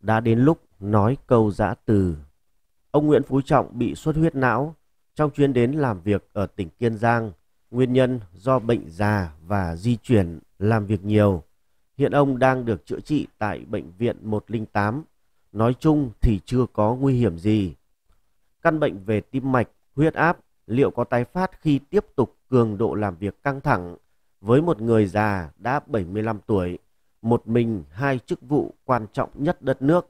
đã đến lúc nói câu giã từ. Ông Nguyễn Phú Trọng bị xuất huyết não trong chuyến đến làm việc ở tỉnh Kiên Giang, nguyên nhân do bệnh già và di chuyển làm việc nhiều. Hiện ông đang được chữa trị tại Bệnh viện 108. Nói chung thì chưa có nguy hiểm gì. Căn bệnh về tim mạch, huyết áp liệu có tái phát khi tiếp tục cường độ làm việc căng thẳng với một người già đã 75 tuổi một mình hai chức vụ quan trọng nhất đất nước.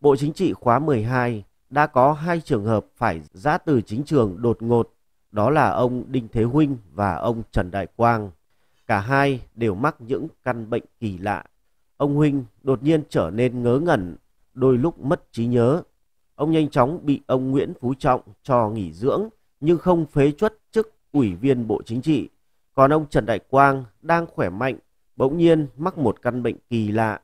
Bộ Chính trị khóa 12 đã có hai trường hợp phải ra từ chính trường đột ngột, đó là ông Đinh Thế Huynh và ông Trần Đại Quang. Cả hai đều mắc những căn bệnh kỳ lạ. Ông Huynh đột nhiên trở nên ngớ ngẩn, đôi lúc mất trí nhớ. Ông nhanh chóng bị ông Nguyễn Phú Trọng cho nghỉ dưỡng nhưng không phế chuất chức Ủy viên Bộ Chính trị. Còn ông Trần Đại Quang đang khỏe mạnh bỗng nhiên mắc một căn bệnh kỳ lạ.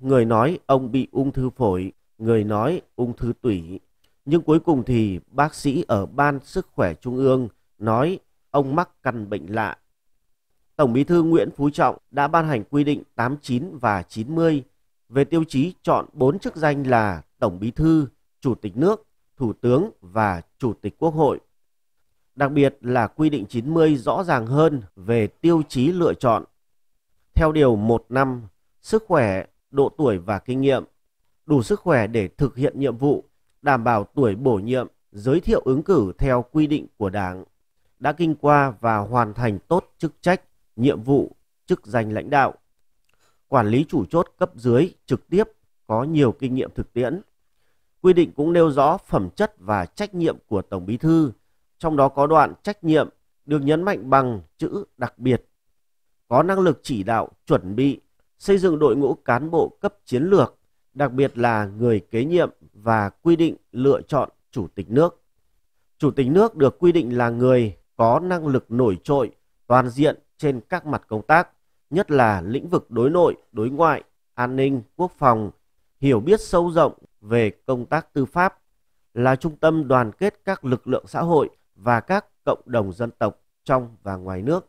Người nói ông bị ung thư phổi, người nói ung thư tủy. Nhưng cuối cùng thì bác sĩ ở Ban Sức khỏe Trung ương nói ông mắc căn bệnh lạ. Tổng bí thư Nguyễn Phú Trọng đã ban hành quy định 89 và 90 về tiêu chí chọn 4 chức danh là Tổng bí thư, Chủ tịch nước, Thủ tướng và Chủ tịch Quốc hội. Đặc biệt là quy định 90 rõ ràng hơn về tiêu chí lựa chọn theo điều 1 năm, sức khỏe, độ tuổi và kinh nghiệm, đủ sức khỏe để thực hiện nhiệm vụ, đảm bảo tuổi bổ nhiệm, giới thiệu ứng cử theo quy định của Đảng, đã kinh qua và hoàn thành tốt chức trách, nhiệm vụ, chức danh lãnh đạo. Quản lý chủ chốt cấp dưới trực tiếp có nhiều kinh nghiệm thực tiễn. Quy định cũng nêu rõ phẩm chất và trách nhiệm của Tổng Bí Thư, trong đó có đoạn trách nhiệm được nhấn mạnh bằng chữ đặc biệt có năng lực chỉ đạo, chuẩn bị, xây dựng đội ngũ cán bộ cấp chiến lược, đặc biệt là người kế nhiệm và quy định lựa chọn chủ tịch nước. Chủ tịch nước được quy định là người có năng lực nổi trội, toàn diện trên các mặt công tác, nhất là lĩnh vực đối nội, đối ngoại, an ninh, quốc phòng, hiểu biết sâu rộng về công tác tư pháp, là trung tâm đoàn kết các lực lượng xã hội và các cộng đồng dân tộc trong và ngoài nước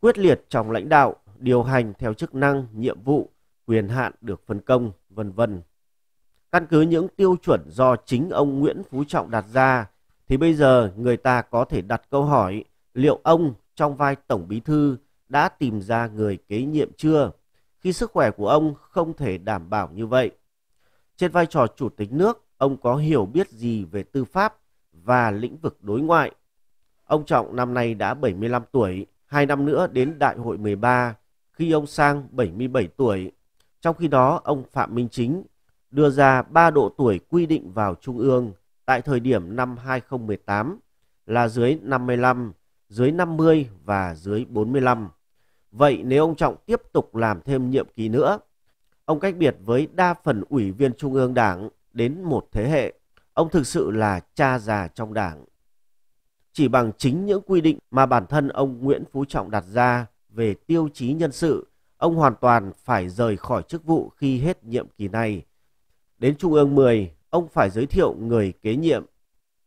quyết liệt trong lãnh đạo, điều hành theo chức năng, nhiệm vụ, quyền hạn được phân công, vân vân. Căn cứ những tiêu chuẩn do chính ông Nguyễn Phú Trọng đặt ra, thì bây giờ người ta có thể đặt câu hỏi liệu ông trong vai Tổng Bí Thư đã tìm ra người kế nhiệm chưa, khi sức khỏe của ông không thể đảm bảo như vậy. Trên vai trò Chủ tịch nước, ông có hiểu biết gì về tư pháp và lĩnh vực đối ngoại. Ông Trọng năm nay đã 75 tuổi, hai năm nữa đến Đại hội 13 khi ông sang 77 tuổi. Trong khi đó, ông Phạm Minh Chính đưa ra 3 độ tuổi quy định vào Trung ương tại thời điểm năm 2018 là dưới 55, dưới 50 và dưới 45. Vậy nếu ông Trọng tiếp tục làm thêm nhiệm kỳ nữa, ông cách biệt với đa phần ủy viên Trung ương Đảng đến một thế hệ, ông thực sự là cha già trong Đảng chỉ bằng chính những quy định mà bản thân ông Nguyễn Phú Trọng đặt ra về tiêu chí nhân sự, ông hoàn toàn phải rời khỏi chức vụ khi hết nhiệm kỳ này. Đến Trung ương 10, ông phải giới thiệu người kế nhiệm.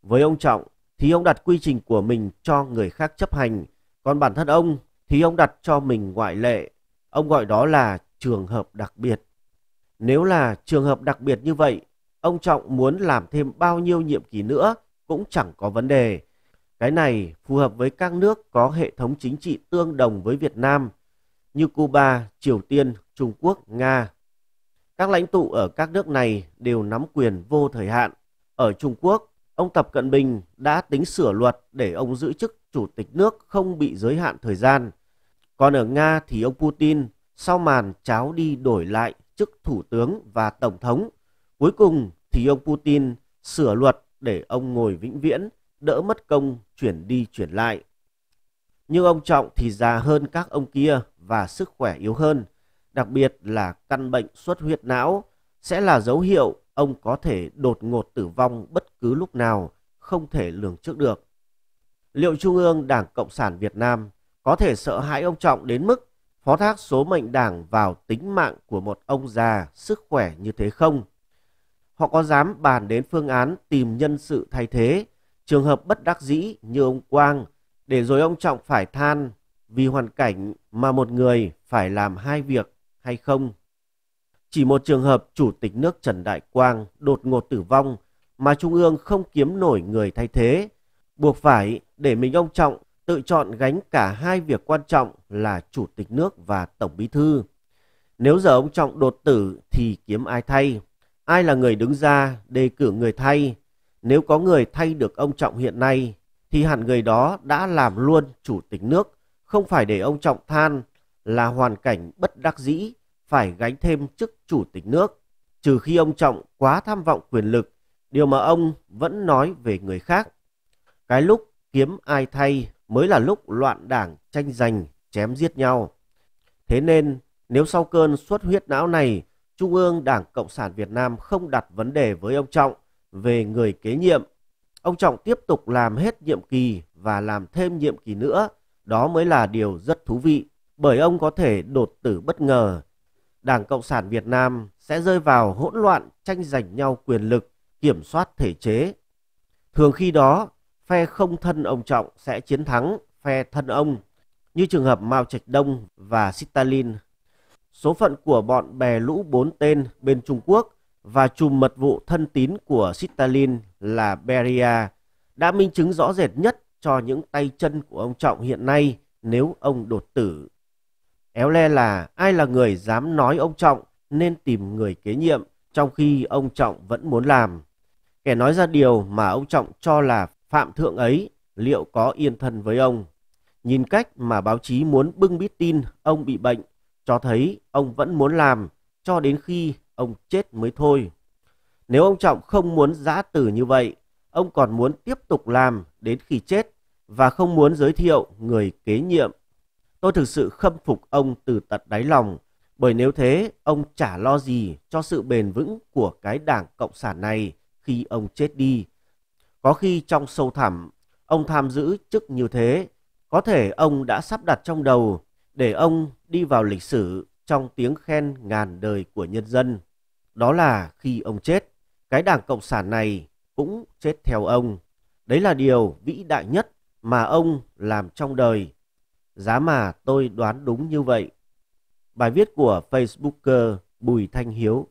Với ông Trọng thì ông đặt quy trình của mình cho người khác chấp hành, còn bản thân ông thì ông đặt cho mình ngoại lệ. Ông gọi đó là trường hợp đặc biệt. Nếu là trường hợp đặc biệt như vậy, ông Trọng muốn làm thêm bao nhiêu nhiệm kỳ nữa cũng chẳng có vấn đề cái này phù hợp với các nước có hệ thống chính trị tương đồng với Việt Nam như Cuba, Triều Tiên, Trung Quốc, Nga. Các lãnh tụ ở các nước này đều nắm quyền vô thời hạn. Ở Trung Quốc, ông Tập Cận Bình đã tính sửa luật để ông giữ chức chủ tịch nước không bị giới hạn thời gian. Còn ở Nga thì ông Putin sau màn cháo đi đổi lại chức thủ tướng và tổng thống. Cuối cùng thì ông Putin sửa luật để ông ngồi vĩnh viễn đỡ mất công chuyển đi chuyển lại. Nhưng ông Trọng thì già hơn các ông kia và sức khỏe yếu hơn, đặc biệt là căn bệnh xuất huyết não sẽ là dấu hiệu ông có thể đột ngột tử vong bất cứ lúc nào, không thể lường trước được. Liệu Trung ương Đảng Cộng sản Việt Nam có thể sợ hãi ông Trọng đến mức phó thác số mệnh đảng vào tính mạng của một ông già sức khỏe như thế không? Họ có dám bàn đến phương án tìm nhân sự thay thế Trường hợp bất đắc dĩ như ông Quang, để rồi ông Trọng phải than vì hoàn cảnh mà một người phải làm hai việc hay không. Chỉ một trường hợp Chủ tịch nước Trần Đại Quang đột ngột tử vong mà Trung ương không kiếm nổi người thay thế, buộc phải để mình ông Trọng tự chọn gánh cả hai việc quan trọng là Chủ tịch nước và Tổng Bí Thư. Nếu giờ ông Trọng đột tử thì kiếm ai thay? Ai là người đứng ra đề cử người thay nếu có người thay được ông Trọng hiện nay thì hẳn người đó đã làm luôn chủ tịch nước, không phải để ông Trọng than là hoàn cảnh bất đắc dĩ phải gánh thêm chức chủ tịch nước, trừ khi ông Trọng quá tham vọng quyền lực, điều mà ông vẫn nói về người khác. Cái lúc kiếm ai thay mới là lúc loạn đảng tranh giành, chém giết nhau. Thế nên, nếu sau cơn xuất huyết não này, Trung ương Đảng Cộng sản Việt Nam không đặt vấn đề với ông Trọng, về người kế nhiệm. Ông Trọng tiếp tục làm hết nhiệm kỳ và làm thêm nhiệm kỳ nữa. Đó mới là điều rất thú vị, bởi ông có thể đột tử bất ngờ. Đảng Cộng sản Việt Nam sẽ rơi vào hỗn loạn tranh giành nhau quyền lực, kiểm soát thể chế. Thường khi đó, phe không thân ông Trọng sẽ chiến thắng phe thân ông, như trường hợp Mao Trạch Đông và Stalin. Số phận của bọn bè lũ bốn tên bên Trung Quốc và chùm mật vụ thân tín của Stalin là Beria đã minh chứng rõ rệt nhất cho những tay chân của ông Trọng hiện nay nếu ông đột tử. Éo le là ai là người dám nói ông Trọng nên tìm người kế nhiệm trong khi ông Trọng vẫn muốn làm. Kẻ nói ra điều mà ông Trọng cho là phạm thượng ấy liệu có yên thân với ông. Nhìn cách mà báo chí muốn bưng bít tin ông bị bệnh cho thấy ông vẫn muốn làm cho đến khi ông chết mới thôi. Nếu ông Trọng không muốn giã tử như vậy, ông còn muốn tiếp tục làm đến khi chết và không muốn giới thiệu người kế nhiệm. Tôi thực sự khâm phục ông từ tận đáy lòng, bởi nếu thế ông chả lo gì cho sự bền vững của cái đảng Cộng sản này khi ông chết đi. Có khi trong sâu thẳm, ông tham giữ chức như thế, có thể ông đã sắp đặt trong đầu để ông đi vào lịch sử trong tiếng khen ngàn đời của nhân dân. Đó là khi ông chết, cái đảng Cộng sản này cũng chết theo ông. Đấy là điều vĩ đại nhất mà ông làm trong đời. Giá mà tôi đoán đúng như vậy. Bài viết của Facebooker Bùi Thanh Hiếu